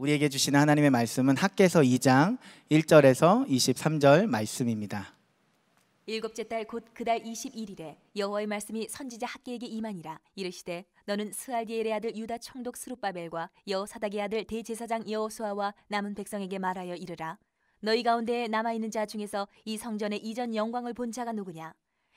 우리에게 주시는 하나님의 말씀은 학계서 2장 1절에서 23절 말씀입니다. 일곱째 달 곧 그달 21일에 여호와의 말씀이 선지자 학계에게 임하니라 이르시되 너는 스알디엘의 아들 유다 총독 스룹바벨과 여호사닥의 아들 대제사장 여호수아와 남은 백성에게 말하여 이르라 너희 가운데 남아 있는 자 중에서 이 성전의 이전 영광을 본 자가 누구냐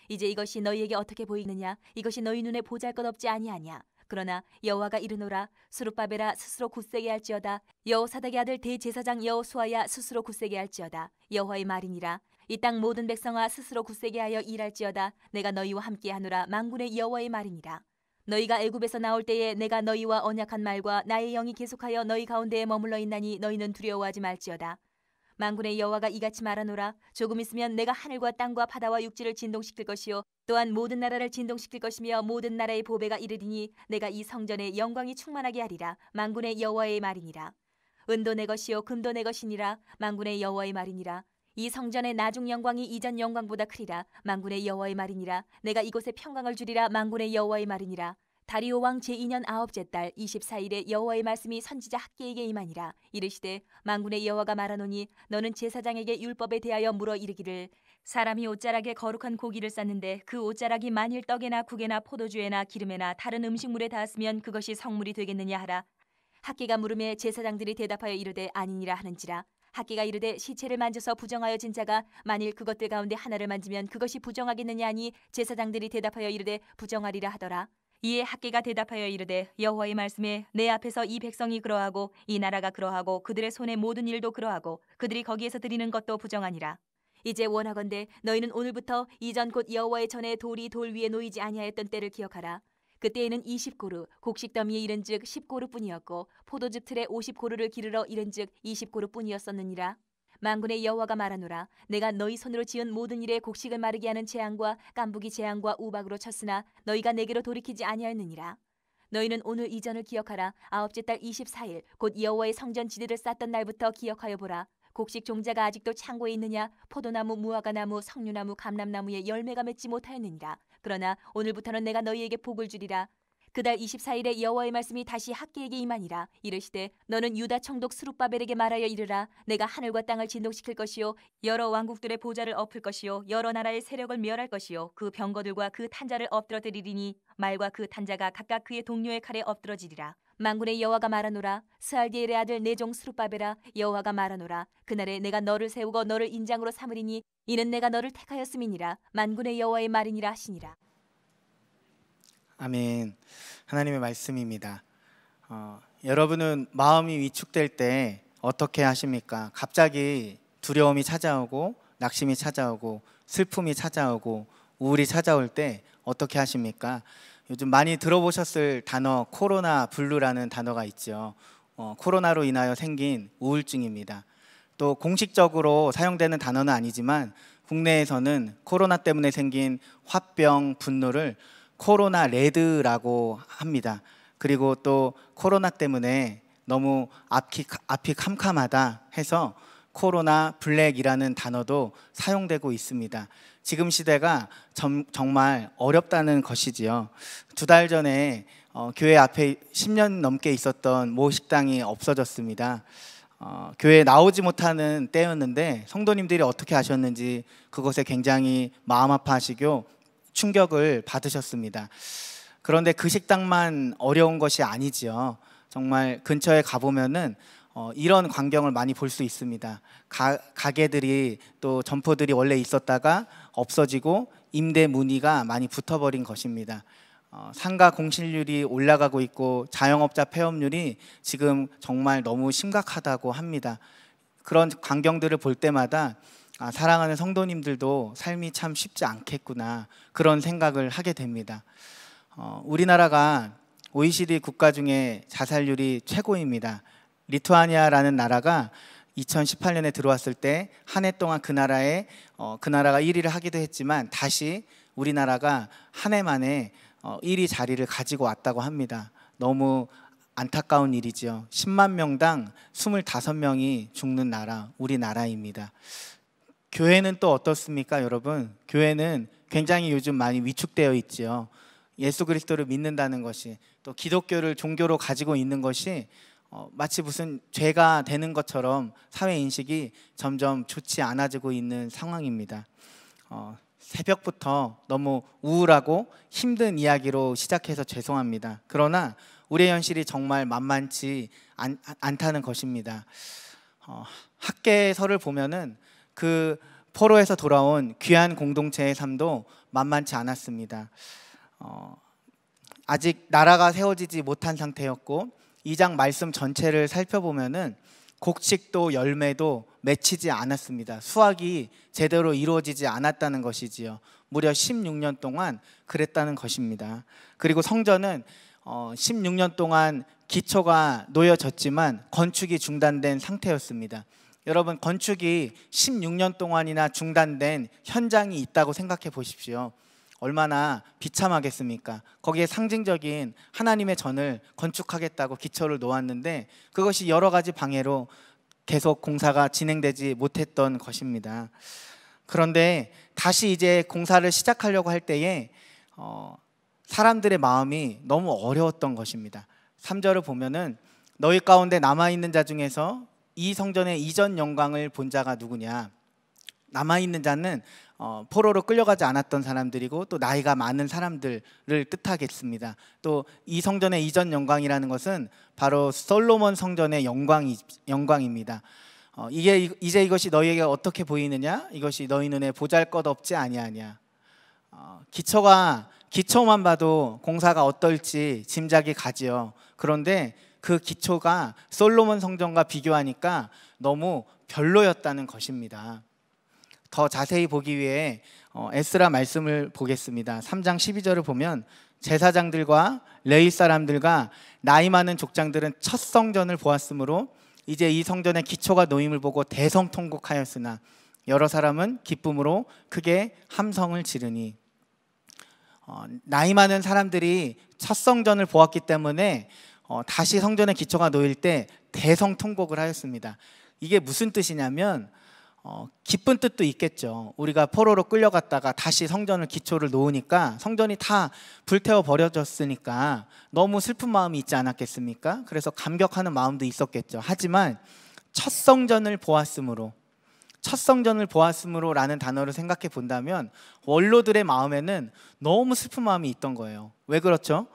이제 이것이 너희에게 어떻게 보이느냐 이것이 너희 눈에 보잘것없지 아니하냐 그러나 여호와가 이르노라 수룹바베라 스스로 굳세게 할지어다 여호사닥의 아들 대제사장 여호수아야 스스로 굳세게 할지어다 여호와의 말이니라 이 땅 모든 백성아 스스로 굳세게 하여 일할지어다 내가 너희와 함께하노라 망군의 여호와의 말이니라 너희가 애굽에서 나올 때에 내가 너희와 언약한 말과 나의 영이 계속하여 너희 가운데에 머물러 있나니 너희는 두려워하지 말지어다 망군의 여호와가 이같이 말하노라 조금 있으면 내가 하늘과 땅과 바다와 육지를 진동시킬 것이요 또한 모든 나라를 진동시킬 것이며 모든 나라의 보배가 이르리니 내가 이 성전에 영광이 충만하게 하리라 망군의 여호와의 말이니라 은도 내 것이요 금도 내 것이니라 망군의 여호와의 말이니라 이 성전의 나중 영광이 이전 영광보다 크리라 망군의 여호와의 말이니라 내가 이곳에 평강을 주리라 망군의 여호와의 말이니라 다리오 왕 제2년 아홉째 달 24일에 여호와의 말씀이 선지자 학계에게 임하니라 이르시되 만군의 여호와가 말하노니 너는 제사장에게 율법에 대하여 물어 이르기를 사람이 옷자락에 거룩한 고기를 쌌는데 그 옷자락이 만일 떡에나 국에나 포도주에나 기름에나 다른 음식물에 닿았으면 그것이 성물이 되겠느냐 하라 학계가 물음에 제사장들이 대답하여 이르되 아니니라 하는지라 학계가 이르되 시체를 만져서 부정하여 진 자가 만일 그것들 가운데 하나를 만지면 그것이 부정하겠느냐 하니 제사장들이 대답하여 이르되 부정하리라 하더라 이에 학계가 대답하여 이르되 여호와의 말씀에 내 앞에서 이 백성이 그러하고 이 나라가 그러하고 그들의 손에 모든 일도 그러하고 그들이 거기에서 드리는 것도 부정하니라. 이제 원하건대 너희는 오늘부터 이전 곧 여호와의 전에 돌이 돌 위에 놓이지 아니하였던 때를 기억하라. 그때에는 20고루, 곡식 더미에 이른즉 10고루뿐이었고 포도즙 틀에 50고루를 기르러 이른즉 20고루뿐이었었느니라. 만군의 여호와가 말하노라 내가 너희 손으로 지은 모든 일에 곡식을 마르게 하는 재앙과 깐부기 재앙과 우박으로 쳤으나 너희가 내게로 돌이키지 아니하였느니라 너희는 오늘 이전을 기억하라 아홉째 달 24일 곧 여호와의 성전 지대를 쌓던 날부터 기억하여 보라 곡식 종자가 아직도 창고에 있느냐 포도나무 무화과나무 석류나무 감람나무에 열매가 맺지 못하였느니라 그러나 오늘부터는 내가 너희에게 복을 주리라 그달 24일에 여호와의 말씀이 다시 학계에게 임하니라 이르시되 너는 유다 총독 스룹바벨에게 말하여 이르라 내가 하늘과 땅을 진동시킬 것이요 여러 왕국들의 보좌를 엎을 것이요 여러 나라의 세력을 멸할 것이요 그 병거들과 그 탄자를 엎드러뜨리리니 말과 그 탄자가 각각 그의 동료의 칼에 엎드러지리라 만군의 여호와가 말하노라 스알디엘의 아들 내종 스룹바벨아 여호와가 말하노라 그날에 내가 너를 세우고 너를 인장으로 삼으리니 이는 내가 너를 택하였음이니라 만군의 여호와의 말이니라 하시니라 아멘. 하나님의 말씀입니다. 어, 여러분은 마음이 위축될 때 어떻게 하십니까? 갑자기 두려움이 찾아오고 낙심이 찾아오고 슬픔이 찾아오고 우울이 찾아올 때 어떻게 하십니까? 요즘 많이 들어보셨을 단어 코로나 블루라는 단어가 있죠. 어, 코로나로 인하여 생긴 우울증입니다. 또 공식적으로 사용되는 단어는 아니지만 국내에서는 코로나 때문에 생긴 화병 분노를 코로나 레드라고 합니다. 그리고 또 코로나 때문에 너무 앞이, 앞이 캄캄하다 해서 코로나 블랙이라는 단어도 사용되고 있습니다. 지금 시대가 점, 정말 어렵다는 것이지요. 두 달 전에 어, 교회 앞에 10년 넘게 있었던 모 식당이 없어졌습니다. 어, 교회 나오지 못하는 때였는데 성도님들이 어떻게 하셨는지 그것에 굉장히 마음 아파하시고 충격을 받으셨습니다. 그런데 그 식당만 어려운 것이 아니지요. 정말 근처에 가보면은 어, 이런 광경을 많이 볼 수 있습니다. 가, 가게들이 또 점포들이 원래 있었다가 없어지고 임대 문의가 많이 붙어버린 것입니다. 어, 상가 공실률이 올라가고 있고 자영업자 폐업률이 지금 정말 너무 심각하다고 합니다. 그런 광경들을 볼 때마다 아, 사랑하는 성도님들도 삶이 참 쉽지 않겠구나 그런 생각을 하게 됩니다. 어, 우리나라가 OECD 국가 중에 자살률이 최고입니다. 리투아니아라는 나라가 2018년에 들어왔을 때 한 해 동안 그 나라에 어, 그 나라가 1위를 하기도 했지만 다시 우리나라가 한 해 만에 어, 1위 자리를 가지고 왔다고 합니다. 너무 안타까운 일이지 10만 명당 25명이 죽는 나라, 우리나라입니다. 교회는 또 어떻습니까, 여러분? 교회는 굉장히 요즘 많이 위축되어 있지요. 예수 그리스도를 믿는다는 것이 또 기독교를 종교로 가지고 있는 것이 어, 마치 무슨 죄가 되는 것처럼 사회 인식이 점점 좋지 않아지고 있는 상황입니다. 어, 새벽부터 너무 우울하고 힘든 이야기로 시작해서 죄송합니다. 그러나 우리의 현실이 정말 만만치 않, 다는 것입니다. 어, 학계서를 보면은 그 포로에서 돌아온 귀한 공동체의 삶도 만만치 않았습니다. 어, 아직 나라가 세워지지 못한 상태였고 이 장 말씀 전체를 살펴보면은 곡식도 열매도 맺히지 않았습니다. 수확이 제대로 이루어지지 않았다는 것이지요. 무려 16년 동안 그랬다는 것입니다. 그리고 성전은 16년 어, 동안 기초가 놓여졌지만 건축이 중단된 상태였습니다. 여러분 건축이 16년 동안이나 중단된 현장이 있다고 생각해 보십시오. 얼마나 비참하겠습니까? 거기에 상징적인 하나님의 전을 건축하겠다고 기초를 놓았는데 그것이 여러 가지 방해로 계속 공사가 진행되지 못했던 것입니다. 그런데 다시 이제 공사를 시작하려고 할 때에 어, 사람들의 마음이 너무 어려웠던 것입니다. 3절을 보면은 너희 가운데 남아 있는 자 중에서 이 성전의 이전 영광을 본 자가 누구냐? 남아 있는 자는 어, 포로로 끌려가지 않았던 사람들이고 또 나이가 많은 사람들을 뜻하겠습니다. 또 이 성전의 이전 영광이라는 것은 바로 솔로몬 성전의 영광이, 영광입니다. 어, 이게 이제 이것이 너희에게 어떻게 보이느냐? 이것이 너희 눈에 보잘것없지 아니하냐? 어, 기초가 기초만 봐도 공사가 어떨지 짐작이 가지요. 그런데 그 기초가 솔로몬 성전과 비교하니까 너무 별로였다는 것입니다. 더 자세히 보기 위해 어, 에스라 말씀을 보겠습니다. 3장 12절을 보면 제사장들과 레위 사람들과 나이 많은 족장들은 첫 성전을 보았으므로 이제 이 성전의 기초가 놓임을 보고 대성통곡하였으나 여러 사람은 기쁨으로 크게 함성을 지르니 어, 나이 많은 사람들이 첫 성전을 보았기 때문에 어, 다시 성전의 기초가 놓일 때 대성 통곡을 하였습니다. 이게 무슨 뜻이냐면 어, 기쁜 뜻도 있겠죠. 우리가 포로로 끌려갔다가 다시 성전을 기초를 놓으니까 성전이 다 불태워 버려졌으니까 너무 슬픈 마음이 있지 않았겠습니까? 그래서 감격하는 마음도 있었겠죠. 하지만 첫 성전을 보았으므로 첫 성전을 보았으므로라는 단어를 생각해 본다면 원로들의 마음에는 너무 슬픈 마음이 있던 거예요. 왜 그렇죠?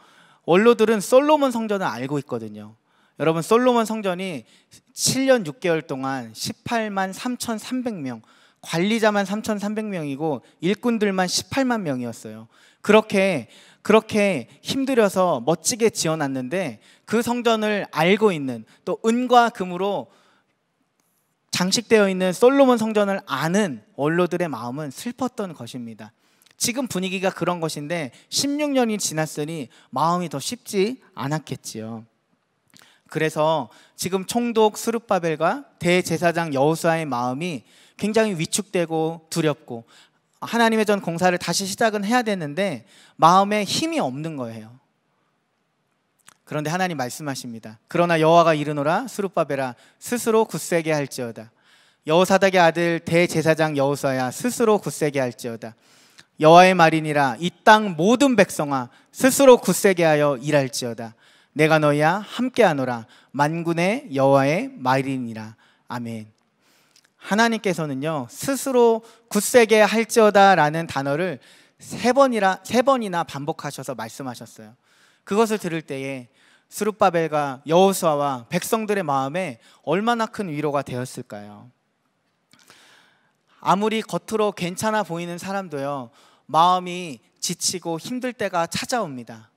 원로들은 솔로몬 성전을 알고 있거든요. 여러분 솔로몬 성전이 7년 6개월 동안 18만 3,300명 관리자만 3,300명이고 일꾼들만 18만 명이었어요. 그렇게 그렇게 힘들여서 멋지게 지어놨는데 그 성전을 알고 있는 또 은과 금으로 장식되어 있는 솔로몬 성전을 아는 원로들의 마음은 슬펐던 것입니다. 지금 분위기가 그런 것인데 16년이 지났으니 마음이 더 쉽지 않았겠지요. 그래서 지금 총독 스룹바벨과 대제사장 여호수아의 마음이 굉장히 위축되고 두렵고 하나님의 전 공사를 다시 시작은 해야 되는데 마음에 힘이 없는 거예요. 그런데 하나님 말씀하십니다. 그러나 여호와가 이르노라 스룹바벨아 스스로 굳세게 할지어다. 여호사닥의 아들 대제사장 여호사야 스스로 굳세게 할지어다. 여호와의 말이니라 이 땅 모든 백성아 스스로 굳세게 하여 일할지어다 내가 너희와 함께하노라 만군의 여호와의 말이니라 아멘 하나님께서는요 스스로 굳세게 할지어다라는 단어를 세 번이라 세 번이나 반복하셔서 말씀하셨어요. 그것을 들을 때에 스룹바벨과 여호수아와 백성들의 마음에 얼마나 큰 위로가 되었을까요? 아무리 겉으로 괜찮아 보이는 사람도요. 마음이 지치고 힘들 때가 찾아옵니다.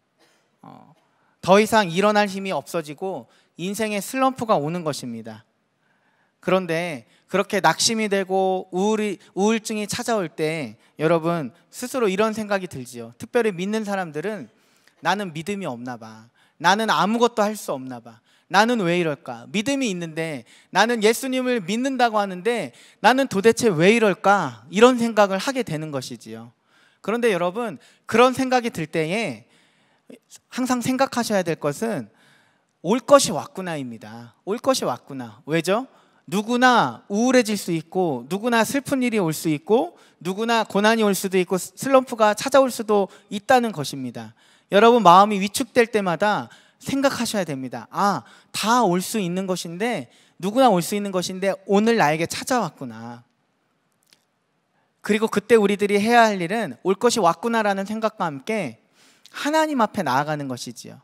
어, 더 이상 일어날 힘이 없어지고 인생의 슬럼프가 오는 것입니다. 그런데 그렇게 낙심이 되고 우울이, 우울증이 찾아올 때 여러분 스스로 이런 생각이 들지요. 특별히 믿는 사람들은 나는 믿음이 없나 봐. 나는 아무것도 할 수 없나 봐. 나는 왜 이럴까? 믿음이 있는데 나는 예수님을 믿는다고 하는데 나는 도대체 왜 이럴까? 이런 생각을 하게 되는 것이지요. 그런데 여러분 그런 생각이 들 때에 항상 생각하셔야 될 것은 올 것이 왔구나입니다. 올 것이 왔구나. 왜죠? 누구나 우울해질 수 있고 누구나 슬픈 일이 올 수 있고 누구나 고난이 올 수도 있고 슬럼프가 찾아올 수도 있다는 것입니다. 여러분 마음이 위축될 때마다 생각하셔야 됩니다. 아, 다 올 수 있는 것인데 누구나 올 수 있는 것인데 오늘 나에게 찾아왔구나. 그리고 그때 우리들이 해야 할 일은 올 것이 왔구나라는 생각과 함께 하나님 앞에 나아가는 것이지요.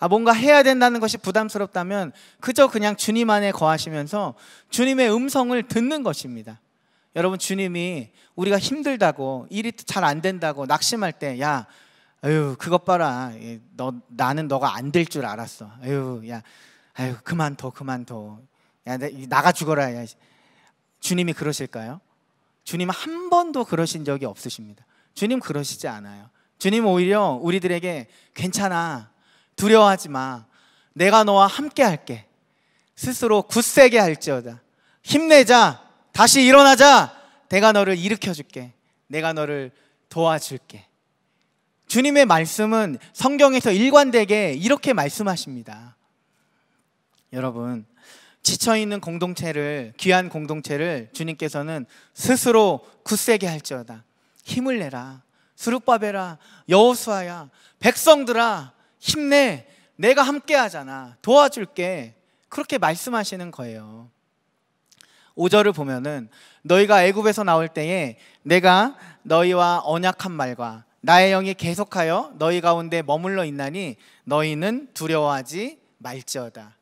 아, 뭔가 해야 된다는 것이 부담스럽다면 그저 그냥 주님 안에 거하시면서 주님의 음성을 듣는 것입니다. 여러분, 주님이 우리가 힘들다고 일이 잘 안 된다고 낙심할 때, 야, 아유, 그것 봐라. 너, 나는 너가 안 될 줄 알았어. 아유, 야, 아유, 그만둬, 그만둬. 야, 나가 죽어라. 야. 주님이 그러실까요? 주님 한 번도 그러신 적이 없으십니다. 주님 그러시지 않아요. 주님 오히려 우리들에게 괜찮아. 두려워하지 마. 내가 너와 함께 할게. 스스로 굳세게 할지어다. 힘내자. 다시 일어나자. 내가 너를 일으켜 줄게. 내가 너를 도와줄게. 주님의 말씀은 성경에서 일관되게 이렇게 말씀하십니다. 여러분, 지쳐 있는 공동체를 귀한 공동체를 주님께서는 스스로 굳세게 할지어다. 힘을 내라. 수룩바베라 여호수아야 백성들아 힘내. 내가 함께 하잖아. 도와줄게. 그렇게 말씀하시는 거예요. 5절을 보면은 너희가 애굽에서 나올 때에 내가 너희와 언약한 말과 나의 영이 계속하여 너희 가운데 머물러 있나니 너희는 두려워하지 말지어다.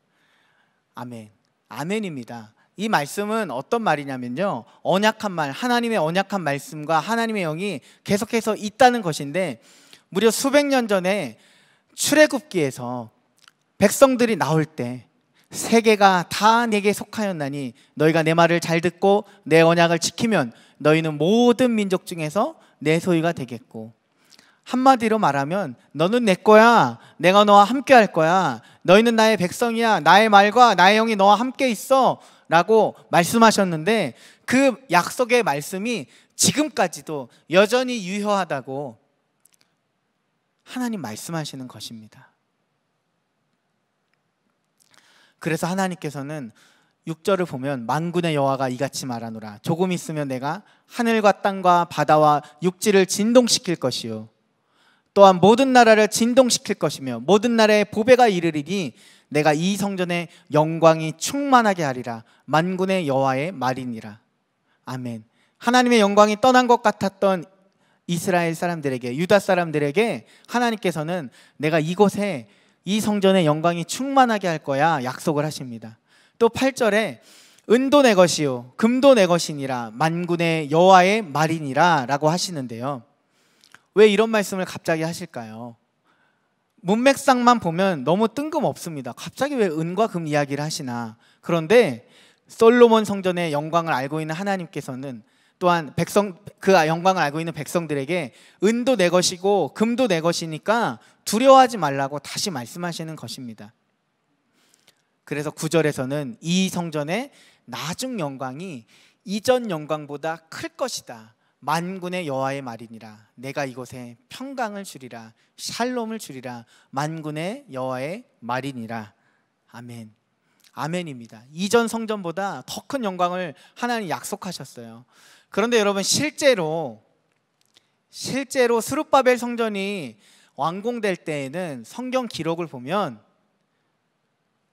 아멘. 아멘입니다. 이 말씀은 어떤 말이냐면요. 언약한 말, 하나님의 언약한 말씀과 하나님의 영이 계속해서 있다는 것인데 무려 수백 년 전에 출애굽기에서 백성들이 나올 때 세계가 다 내게 속하였나니 너희가 내 말을 잘 듣고 내 언약을 지키면 너희는 모든 민족 중에서 내 소유가 되겠고 한마디로 말하면 너는 내 거야. 내가 너와 함께 할 거야. 너희는 나의 백성이야. 나의 말과 나의 영이 너와 함께 있어. 라고 말씀하셨는데 그 약속의 말씀이 지금까지도 여전히 유효하다고 하나님 말씀하시는 것입니다. 그래서 하나님께서는 6절을 보면 만군의 여호와가 이같이 말하노라 조금 있으면 내가 하늘과 땅과 바다와 육지를 진동시킬 것이요 또한 모든 나라를 진동시킬 것이며 모든 나라의 보배가 이르리니 내가 이 성전에 영광이 충만하게 하리라 만군의 여호와의 말이니라 아멘 하나님의 영광이 떠난 것 같았던 이스라엘 사람들에게 유다 사람들에게 하나님께서는 내가 이곳에 이 성전의 영광이 충만하게 할 거야 약속을 하십니다 또 8절에 은도 내 것이요 금도 내 것이니라 만군의 여호와의 말이니라 라고 하시는데요 왜 이런 말씀을 갑자기 하실까요? 문맥상만 보면 너무 뜬금없습니다. 갑자기 왜 은과 금 이야기를 하시나. 그런데 솔로몬 성전의 영광을 알고 있는 하나님께서는 또한 백성 그 영광을 알고 있는 백성들에게 은도 내 것이고 금도 내 것이니까 두려워하지 말라고 다시 말씀하시는 것입니다. 그래서 구절에서는이 성전의 나중 영광이 이전 영광보다 클 것이다. 만군의 여호와의 말이니라 내가 이곳에 평강을 주리라 샬롬을 주리라 만군의 여호와의 말이니라 아멘 아멘입니다 이전 성전보다 더 큰 영광을 하나님 약속하셨어요 그런데 여러분 실제로 실제로 수룹바벨 성전이 완공될 때에는 성경 기록을 보면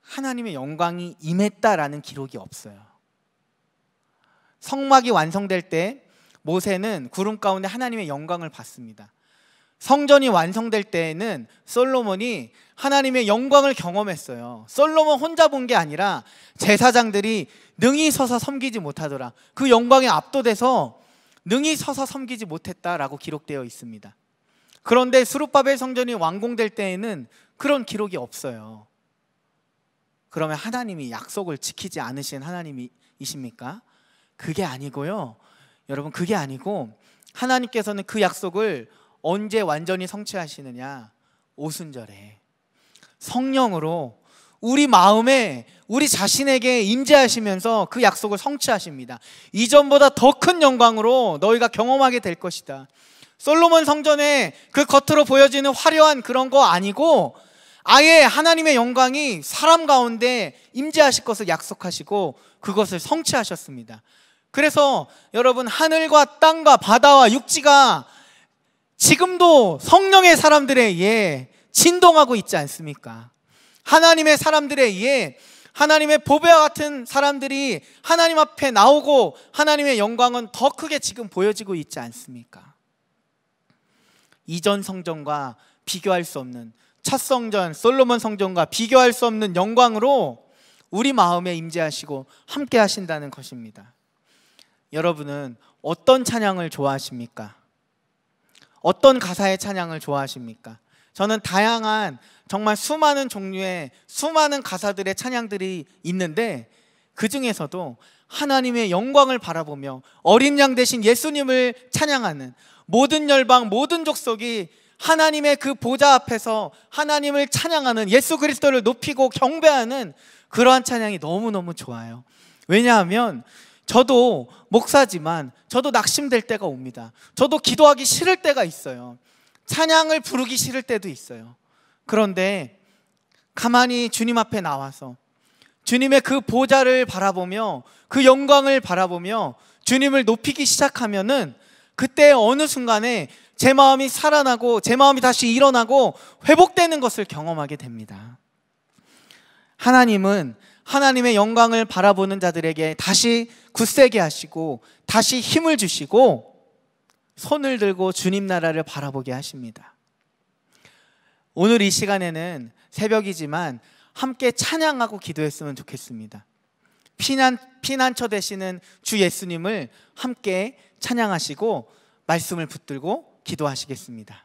하나님의 영광이 임했다라는 기록이 없어요 성막이 완성될 때 모세는 구름 가운데 하나님의 영광을 받습니다. 성전이 완성될 때에는 솔로몬이 하나님의 영광을 경험했어요. 솔로몬 혼자 본 게 아니라 제사장들이 능히 서서 섬기지 못하더라. 그 영광에 압도돼서 능히 서서 섬기지 못했다라고 기록되어 있습니다. 그런데 수르바벨 성전이 완공될 때에는 그런 기록이 없어요. 그러면 하나님이 약속을 지키지 않으신 하나님이십니까? 그게 아니고요. 여러분 그게 아니고 하나님께서는 그 약속을 언제 완전히 성취하시느냐 오순절에 성령으로 우리 마음에 우리 자신에게 임재하시면서 그 약속을 성취하십니다. 이전보다 더 큰 영광으로 너희가 경험하게 될 것이다. 솔로몬 성전에 그 겉으로 보여지는 화려한 그런 거 아니고 아예 하나님의 영광이 사람 가운데 임재하실 것을 약속하시고 그것을 성취하셨습니다. 그래서 여러분 하늘과 땅과 바다와 육지가 지금도 성령의 사람들에 의해 진동하고 있지 않습니까? 하나님의 사람들 의해 하나님의 보배와 같은 사람들이 하나님 앞에 나오고 하나님의 영광은 더 크게 지금 보여지고 있지 않습니까? 이전 성전과 비교할 수 없는 첫 성전 솔로몬 성전과 비교할 수 없는 영광으로 우리 마음에 임재하시고 함께 하신다는 것입니다. 여러분은 어떤 찬양을 좋아하십니까? 어떤 가사의 찬양을 좋아하십니까? 저는 다양한 정말 수많은 종류의 수많은 가사들의 찬양들이 있는데 그 중에서도 하나님의 영광을 바라보며 어린 양 대신 예수님을 찬양하는 모든 열방 모든 족속이 하나님의 그 보좌 앞에서 하나님을 찬양하는 예수 그리스도를 높이고 경배하는 그러한 찬양이 너무너무 좋아요. 왜냐하면 저도 목사지만 저도 낙심될 때가 옵니다. 저도 기도하기 싫을 때가 있어요. 찬양을 부르기 싫을 때도 있어요. 그런데 가만히 주님 앞에 나와서 주님의 그 보좌를 바라보며 그 영광을 바라보며 주님을 높이기 시작하면은 그때 어느 순간에 제 마음이 살아나고 제 마음이 다시 일어나고 회복되는 것을 경험하게 됩니다. 하나님은 하나님의 영광을 바라보는 자들에게 다시 굳세게 하시고 다시 힘을 주시고 손을 들고 주님 나라를 바라보게 하십니다. 오늘 이 시간에는 새벽이지만 함께 찬양하고 기도했으면 좋겠습니다. 피난, 피난처 되시는 주 예수님을 함께 찬양하시고 말씀을 붙들고 기도하시겠습니다.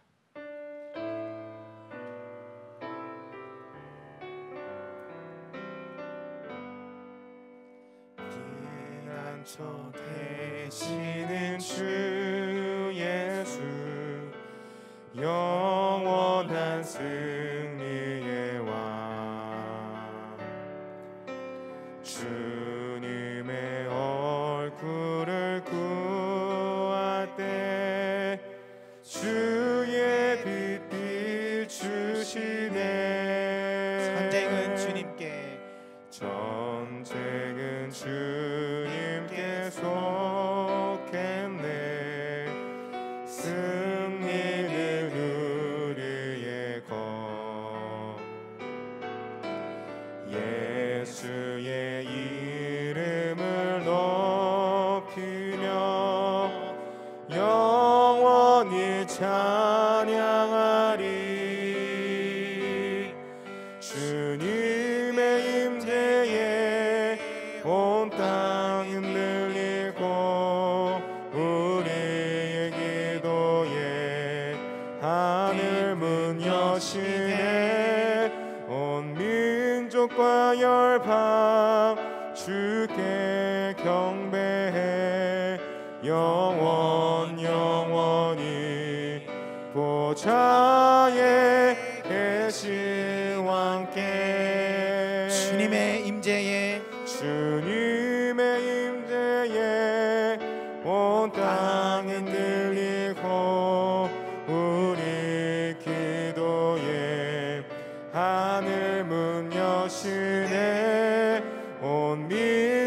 하시네 온 민족과 열방 주께 경배해 영원 영원히 보좌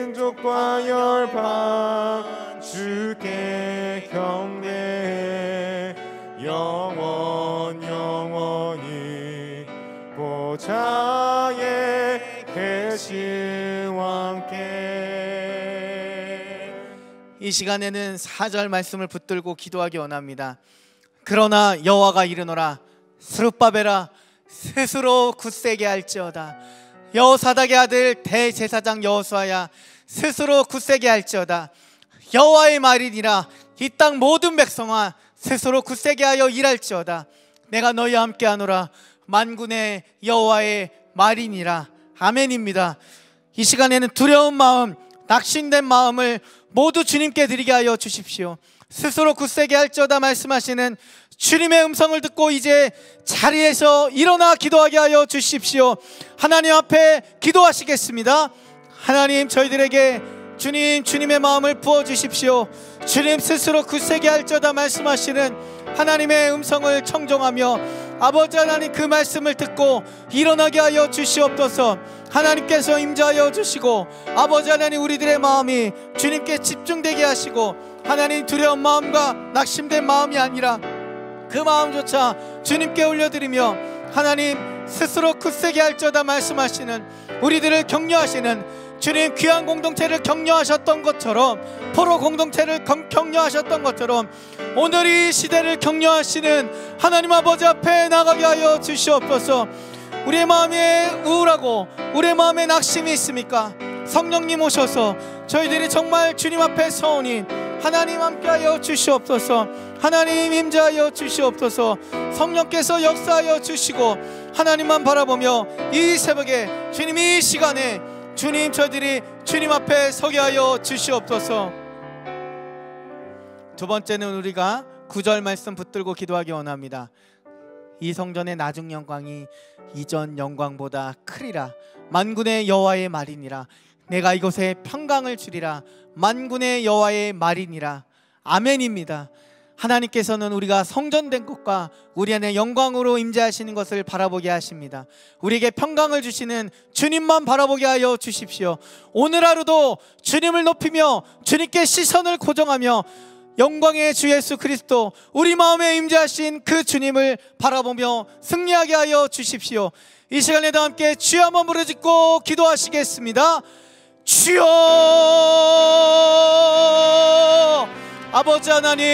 민족과 열방 주께 경배해 영원 영원히 보좌에 계신 왕께 이 시간에는 사절 말씀을 붙들고 기도하기 원합니다 그러나 여호와가 이르노라 스룹바벨아 스스로 굳세게 할지어다 여호사닥의 아들 대제사장 여호수아야 스스로 굳세게 할지어다 여호와의 말이니라 이 땅 모든 백성아 스스로 굳세게 하여 일할지어다 내가 너희와 함께하노라 만군의 여호와의 말이니라 아멘입니다 이 시간에는 두려운 마음 낙심된 마음을 모두 주님께 드리게 하여 주십시오 스스로 굳세게 할지어다 말씀하시는 주님의 음성을 듣고 이제 자리에서 일어나 기도하게 하여 주십시오 하나님 앞에 기도하시겠습니다 하나님 저희들에게 주님 주님의 마음을 부어 주십시오. 주님 스스로 굳세게 할저다 말씀하시는 하나님의 음성을 청종하며 아버지 하나님 그 말씀을 듣고 일어나게 하여 주시옵소서. 하나님께서 임자하여 주시고 아버지 하나님 우리들의 마음이 주님께 집중되게 하시고 하나님 두려운 마음과 낙심된 마음이 아니라 그 마음조차 주님께 올려드리며 하나님 스스로 굳세게 할저다 말씀하시는 우리들을 격려하시는 주님 귀한 공동체를 격려하셨던 것처럼 포로 공동체를 격려하셨던 것처럼 오늘 이 시대를 격려하시는 하나님 아버지 앞에 나가게 하여 주시옵소서 우리의 마음에 우울하고 우리의 마음에 낙심이 있습니까 성령님 오셔서 저희들이 정말 주님 앞에 서오니 하나님 함께하여 주시옵소서 하나님 임자하여 주시옵소서 성령께서 역사하여 주시고 하나님만 바라보며 이 새벽에 주님 이 시간에 주님 저들이 주님 앞에 서게 하여 주시옵소서. 두 번째는 우리가 구절 말씀 붙들고 기도하기 원합니다. 이 성전의 나중 영광이 이전 영광보다 크리라 만군의 여호와의 말이니라 내가 이곳에 평강을 주리라 만군의 여호와의 말이니라 아멘입니다. 하나님께서는 우리가 성전된 것과 우리 안에 영광으로 임재하시는 것을 바라보게 하십니다. 우리에게 평강을 주시는 주님만 바라보게 하여 주십시오. 오늘 하루도 주님을 높이며 주님께 시선을 고정하며 영광의 주 예수 그리스도 우리 마음에 임재하신 그 주님을 바라보며 승리하게 하여 주십시오. 이 시간에도 함께 주여 한번 부르짖고 기도하시겠습니다. 주여 아버지 하나님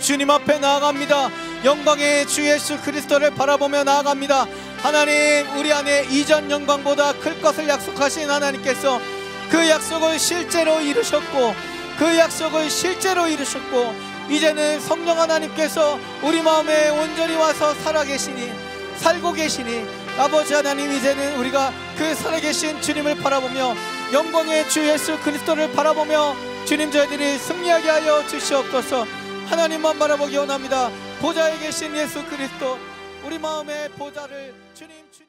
주님 앞에 나아갑니다 영광의 주 예수 그리스도를 바라보며 나아갑니다 하나님 우리 안에 이전 영광보다 클 것을 약속하신 하나님께서 그 약속을 실제로 이루셨고 그 약속을 실제로 이루셨고 이제는 성령 하나님께서 우리 마음에 온전히 와서 살아계시니 살고 계시니 아버지 하나님 이제는 우리가 그 살아계신 주님을 바라보며 영광의 주 예수 그리스도를 바라보며 주님 저희들이 승리하게 하여 주시옵소서 하나님만 바라보기 원합니다 보좌에 계신 예수 그리스도 우리 마음의 보좌를 주님 주님